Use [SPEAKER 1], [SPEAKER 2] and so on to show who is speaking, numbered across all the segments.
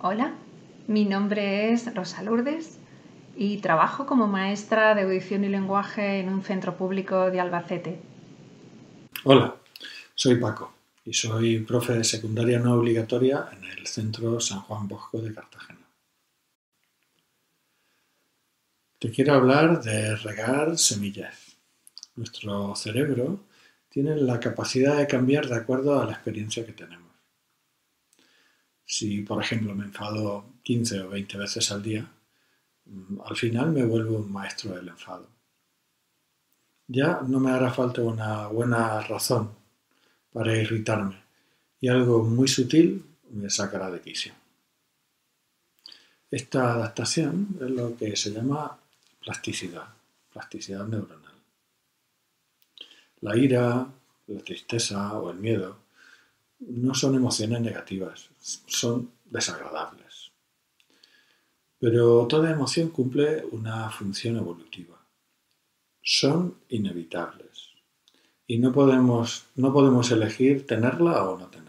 [SPEAKER 1] Hola, mi nombre es Rosa Lourdes y trabajo como maestra de audición y lenguaje en un centro público de Albacete.
[SPEAKER 2] Hola, soy Paco y soy profe de secundaria no obligatoria en el centro San Juan Bosco de Cartagena. Te quiero hablar de regar semillas. Nuestro cerebro tiene la capacidad de cambiar de acuerdo a la experiencia que tenemos. Si, por ejemplo, me enfado 15 o 20 veces al día, mm, al final me vuelvo un maestro del enfado. Ya no me hará falta una buena razón para irritarme y algo muy sutil me sacará de quicio. Esta adaptación es lo que se llama plasticidad, plasticidad neuronal. La ira, la tristeza o el miedo no son emociones negativas, son desagradables. Pero toda emoción cumple una función evolutiva. Son inevitables y no podemos, no podemos elegir tenerla o no tenerla.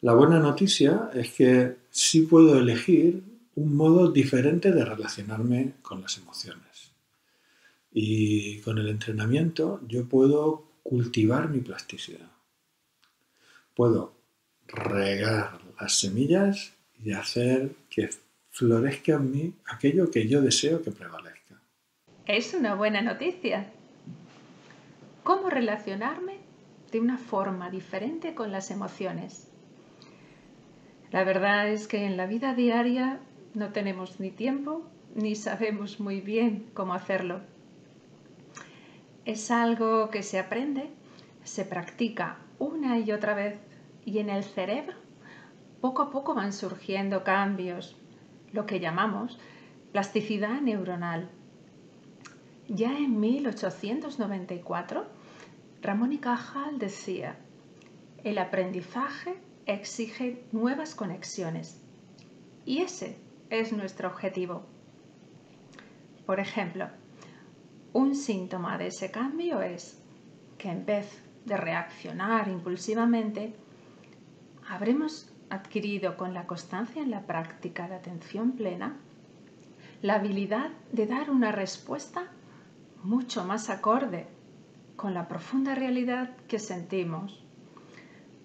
[SPEAKER 2] La buena noticia es que sí puedo elegir un modo diferente de relacionarme con las emociones. Y con el entrenamiento yo puedo cultivar mi plasticidad. Puedo regar las semillas y hacer que florezca en mí aquello que yo deseo que prevalezca.
[SPEAKER 1] Es una buena noticia. ¿Cómo relacionarme de una forma diferente con las emociones? La verdad es que en la vida diaria no tenemos ni tiempo ni sabemos muy bien cómo hacerlo es algo que se aprende, se practica una y otra vez y en el cerebro poco a poco van surgiendo cambios, lo que llamamos plasticidad neuronal. Ya en 1894, Ramón y Cajal decía, el aprendizaje exige nuevas conexiones y ese es nuestro objetivo. Por ejemplo, un síntoma de ese cambio es que en vez de reaccionar impulsivamente, habremos adquirido con la constancia en la práctica de atención plena la habilidad de dar una respuesta mucho más acorde con la profunda realidad que sentimos.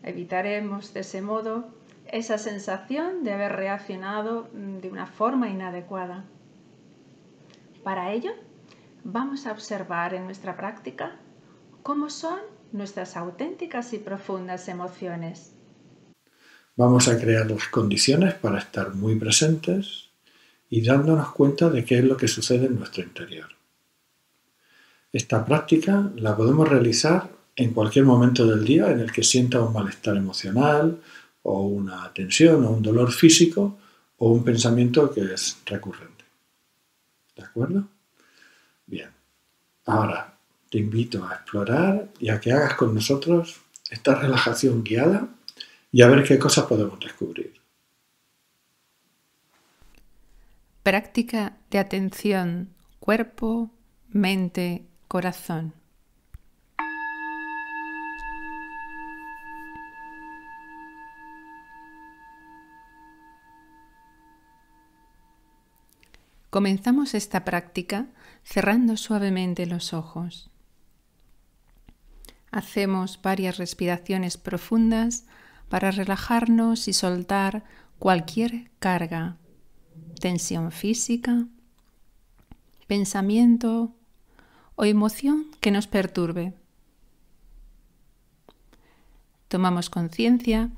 [SPEAKER 1] Evitaremos de ese modo esa sensación de haber reaccionado mm, de una forma inadecuada. Para ello, vamos a observar en nuestra práctica cómo son nuestras auténticas y profundas emociones.
[SPEAKER 2] Vamos a crear las condiciones para estar muy presentes y dándonos cuenta de qué es lo que sucede en nuestro interior. Esta práctica la podemos realizar en cualquier momento del día en el que sienta un malestar emocional o una tensión o un dolor físico o un pensamiento que es recurrente. ¿De acuerdo? Ahora, te invito a explorar y a que hagas con nosotros esta relajación guiada y a ver qué cosas podemos descubrir.
[SPEAKER 1] Práctica de atención cuerpo, mente, corazón. Comenzamos esta práctica cerrando suavemente los ojos. Hacemos varias respiraciones profundas para relajarnos y soltar cualquier carga, tensión física, pensamiento o emoción que nos perturbe. Tomamos conciencia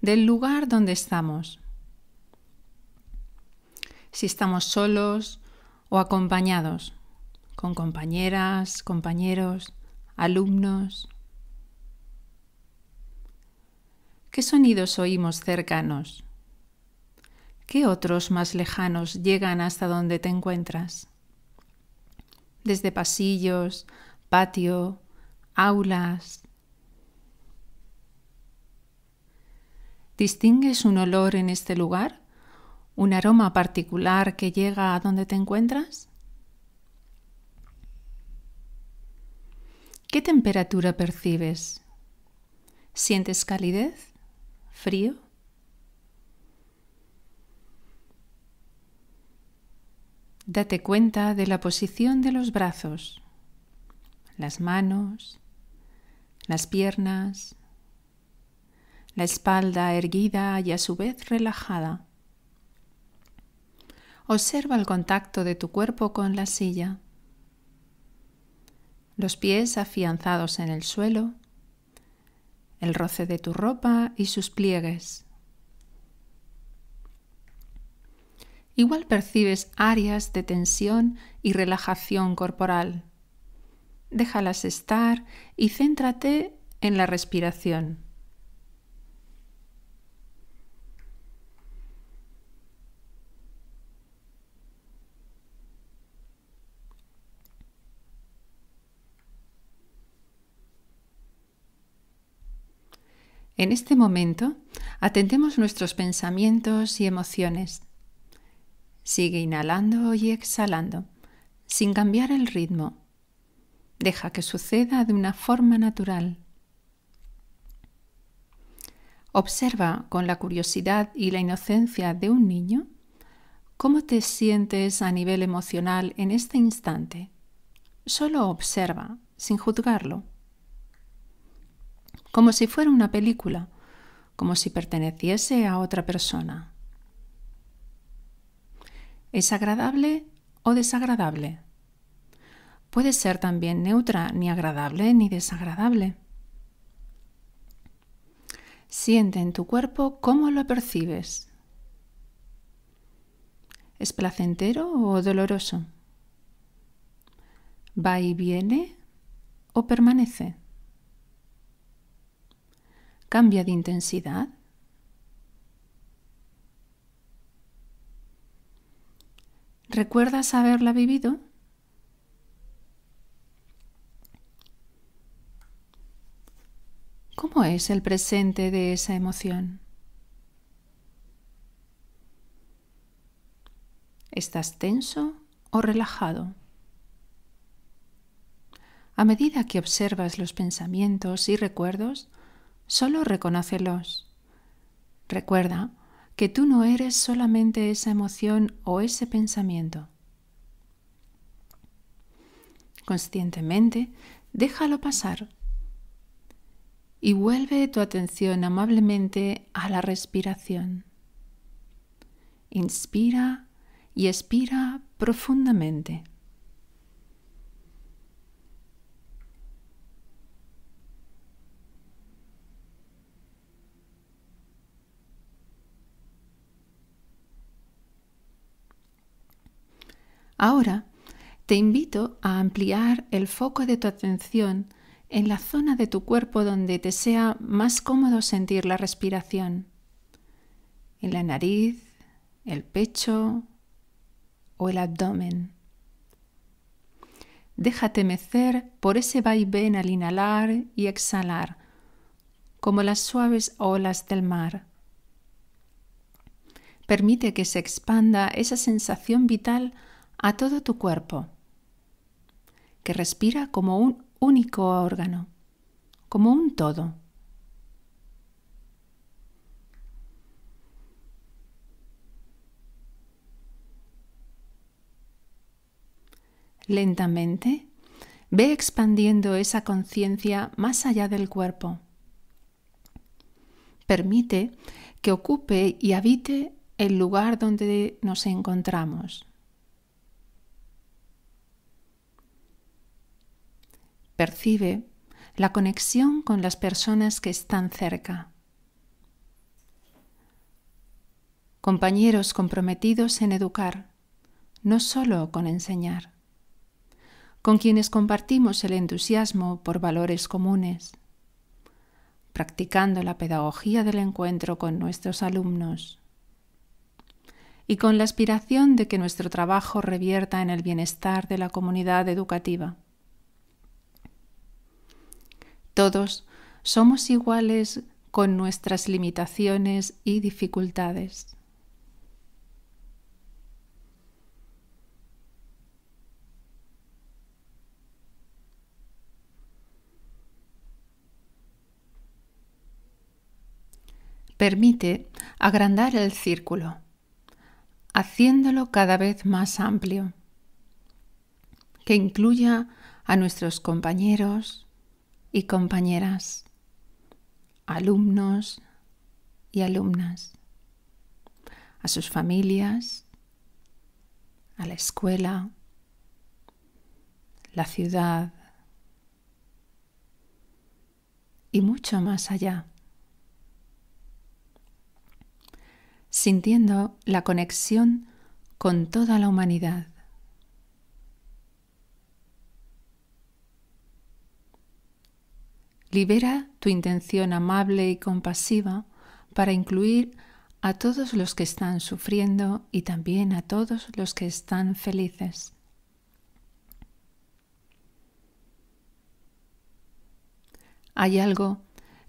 [SPEAKER 1] del lugar donde estamos si estamos solos o acompañados, con compañeras, compañeros, alumnos. ¿Qué sonidos oímos cercanos? ¿Qué otros más lejanos llegan hasta donde te encuentras? Desde pasillos, patio, aulas. ¿Distingues un olor en este lugar? un aroma particular que llega a donde te encuentras? ¿Qué temperatura percibes? ¿Sientes calidez? ¿Frío? Date cuenta de la posición de los brazos, las manos, las piernas, la espalda erguida y a su vez relajada. Observa el contacto de tu cuerpo con la silla. Los pies afianzados en el suelo. El roce de tu ropa y sus pliegues. Igual percibes áreas de tensión y relajación corporal. Déjalas estar y céntrate en la respiración. En este momento, atendemos nuestros pensamientos y emociones. Sigue inhalando y exhalando, sin cambiar el ritmo. Deja que suceda de una forma natural. Observa con la curiosidad y la inocencia de un niño cómo te sientes a nivel emocional en este instante. Solo observa, sin juzgarlo como si fuera una película, como si perteneciese a otra persona. ¿Es agradable o desagradable? Puede ser también neutra, ni agradable ni desagradable. Siente en tu cuerpo cómo lo percibes. ¿Es placentero o doloroso? ¿Va y viene o permanece? cambia de intensidad. ¿Recuerdas haberla vivido? ¿Cómo es el presente de esa emoción? ¿Estás tenso o relajado? A medida que observas los pensamientos y recuerdos, solo reconócelos. Recuerda que tú no eres solamente esa emoción o ese pensamiento. Conscientemente, déjalo pasar y vuelve tu atención amablemente a la respiración. Inspira y expira profundamente. Ahora te invito a ampliar el foco de tu atención en la zona de tu cuerpo donde te sea más cómodo sentir la respiración, en la nariz, el pecho o el abdomen. Déjate mecer por ese vaivén al inhalar y exhalar, como las suaves olas del mar. Permite que se expanda esa sensación vital a todo tu cuerpo, que respira como un único órgano, como un todo. Lentamente, ve expandiendo esa conciencia más allá del cuerpo. Permite que ocupe y habite el lugar donde nos encontramos. Percibe la conexión con las personas que están cerca. Compañeros comprometidos en educar, no solo con enseñar, con quienes compartimos el entusiasmo por valores comunes, practicando la pedagogía del encuentro con nuestros alumnos y con la aspiración de que nuestro trabajo revierta en el bienestar de la comunidad educativa. Todos somos iguales con nuestras limitaciones y dificultades. Permite agrandar el círculo, haciéndolo cada vez más amplio, que incluya a nuestros compañeros, y compañeras, alumnos y alumnas, a sus familias, a la escuela, la ciudad y mucho más allá, sintiendo la conexión con toda la humanidad Libera tu intención amable y compasiva para incluir a todos los que están sufriendo y también a todos los que están felices. Hay algo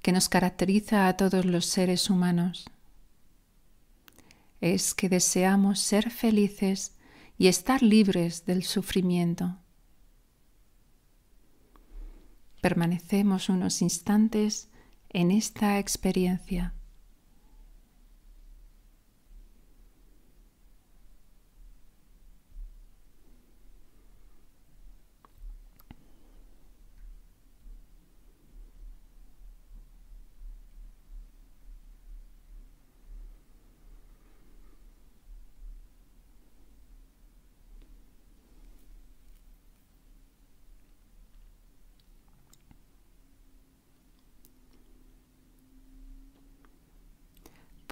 [SPEAKER 1] que nos caracteriza a todos los seres humanos. Es que deseamos ser felices y estar libres del sufrimiento. Permanecemos unos instantes en esta experiencia.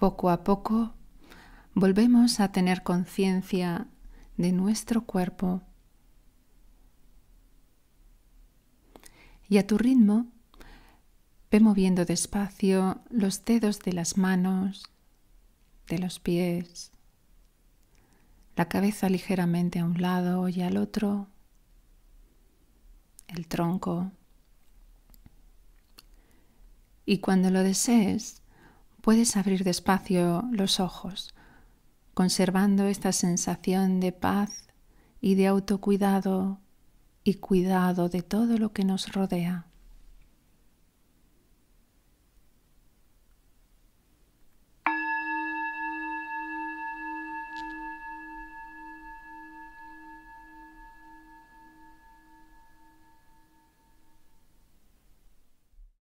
[SPEAKER 1] Poco a poco volvemos a tener conciencia de nuestro cuerpo y a tu ritmo ve moviendo despacio los dedos de las manos, de los pies, la cabeza ligeramente a un lado y al otro, el tronco. Y cuando lo desees, puedes abrir despacio los ojos, conservando esta sensación de paz y de autocuidado y cuidado de todo lo que nos rodea.